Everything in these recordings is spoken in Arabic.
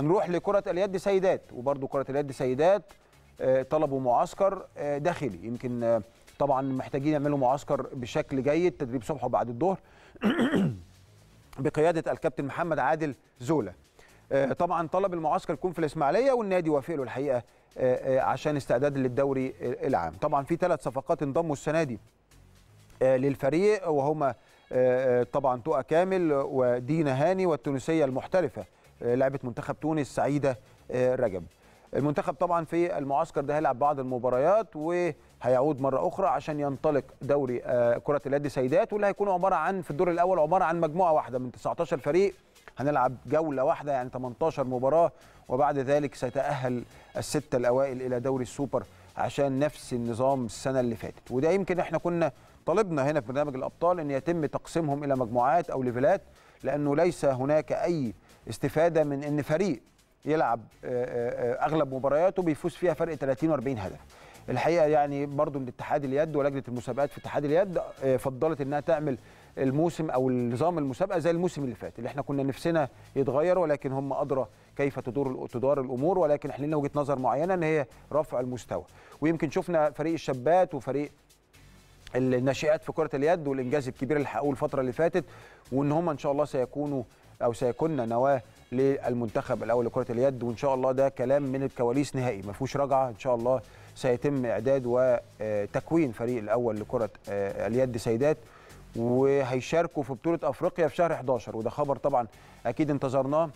هنروح لكره اليد سيدات وبرده كره اليد سيدات آه، طلبوا معسكر آه، داخلي يمكن آه، طبعا محتاجين يعملوا معسكر بشكل جيد تدريب صبح وبعد الظهر بقياده الكابتن محمد عادل زولا طبعا طلب المعسكر يكون في الاسماعيليه والنادي وافق له الحقيقه عشان استعداد للدوري العام طبعا في ثلاث صفقات انضموا السنه دي للفريق وهما طبعا تقى كامل ودينا هاني والتونسيه المحترفه آه، لعبه منتخب تونس سعيده آه، رجب المنتخب طبعا في المعسكر ده هيلعب بعض المباريات وهيعود مره اخرى عشان ينطلق دوري آه، كره اليد سيدات واللي هيكون عباره عن في الدور الاول عباره عن مجموعه واحده من 19 فريق هنلعب جوله واحده يعني 18 مباراه وبعد ذلك سيتاهل السته الاوائل الى دوري السوبر عشان نفس النظام السنه اللي فاتت وده يمكن احنا كنا طلبنا هنا في برنامج الابطال ان يتم تقسيمهم الى مجموعات او ليفلات لانه ليس هناك اي استفاده من ان فريق يلعب آه، آه، آه، اغلب مبارياته بيفوز فيها فرق 30 و40 هدف الحقيقه يعني برضو من اتحاد اليد ولجنه المسابقات في اتحاد اليد فضلت انها تعمل الموسم او النظام المسابقه زي الموسم اللي فات اللي احنا كنا نفسنا يتغير ولكن هم ادرى كيف تدور تدار الامور ولكن احنا لنا وجهه نظر معينه ان هي رفع المستوى ويمكن شفنا فريق الشابات وفريق الناشئات في كره اليد والانجاز الكبير اللي حققوه الفتره اللي فاتت وان هم ان شاء الله سيكونوا او سيكون نواه للمنتخب الاول لكره اليد وان شاء الله ده كلام من الكواليس نهائي ما فيهوش رجعه ان شاء الله سيتم اعداد وتكوين آه، فريق الاول لكره آه، اليد سيدات وهيشاركوا في بطوله افريقيا في شهر 11 وده خبر طبعا اكيد انتظرناه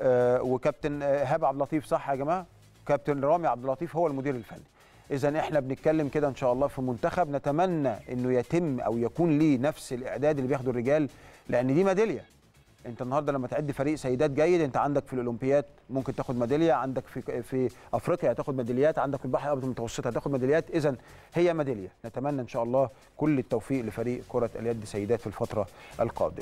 آه، وكابتن هاب عبد اللطيف صح يا جماعه كابتن رامي عبد اللطيف هو المدير الفني اذا احنا بنتكلم كده ان شاء الله في منتخب نتمنى انه يتم او يكون ليه نفس الاعداد اللي بياخده الرجال لان دي ميداليه انت النهارده لما تعد فريق سيدات جيد انت عندك في الاولمبياد ممكن تاخد ميداليه عندك في في افريقيا هتاخد ميداليات عندك في البحر الابيض المتوسط هتاخد ميداليات اذا هي ميداليه نتمنى ان شاء الله كل التوفيق لفريق كره اليد سيدات في الفتره القادمه